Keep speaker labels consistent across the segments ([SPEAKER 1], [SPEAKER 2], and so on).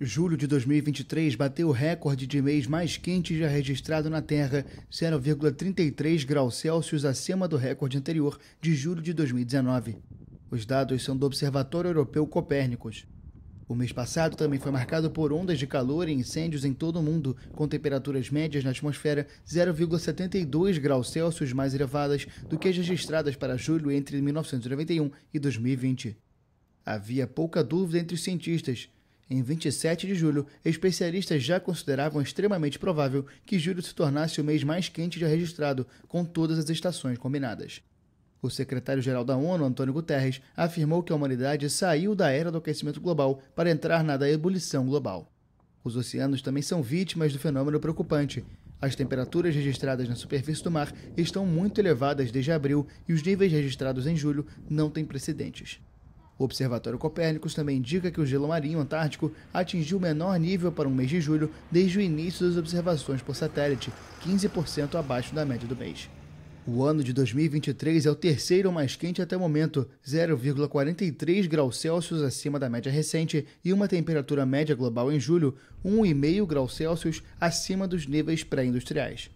[SPEAKER 1] Julho de 2023 bateu o recorde de mês mais quente já registrado na Terra, 0,33 graus Celsius acima do recorde anterior de julho de 2019. Os dados são do Observatório Europeu Copérnicos. O mês passado também foi marcado por ondas de calor e incêndios em todo o mundo, com temperaturas médias na atmosfera 0,72 graus Celsius mais elevadas do que as registradas para julho entre 1991 e 2020. Havia pouca dúvida entre os cientistas em 27 de julho, especialistas já consideravam extremamente provável que julho se tornasse o mês mais quente já registrado, com todas as estações combinadas. O secretário-geral da ONU, Antônio Guterres, afirmou que a humanidade saiu da era do aquecimento global para entrar na da ebulição global. Os oceanos também são vítimas do fenômeno preocupante. As temperaturas registradas na superfície do mar estão muito elevadas desde abril e os níveis registrados em julho não têm precedentes. O Observatório Copérnicos também indica que o gelo marinho antártico atingiu o menor nível para um mês de julho desde o início das observações por satélite, 15% abaixo da média do mês. O ano de 2023 é o terceiro mais quente até o momento, 0,43 graus Celsius acima da média recente e uma temperatura média global em julho, 1,5 graus Celsius acima dos níveis pré-industriais.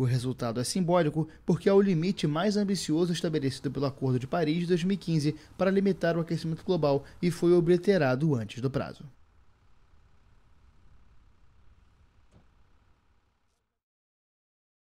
[SPEAKER 1] O resultado é simbólico porque é o limite mais ambicioso estabelecido pelo Acordo de Paris de 2015 para limitar o aquecimento global e foi obliterado antes do prazo.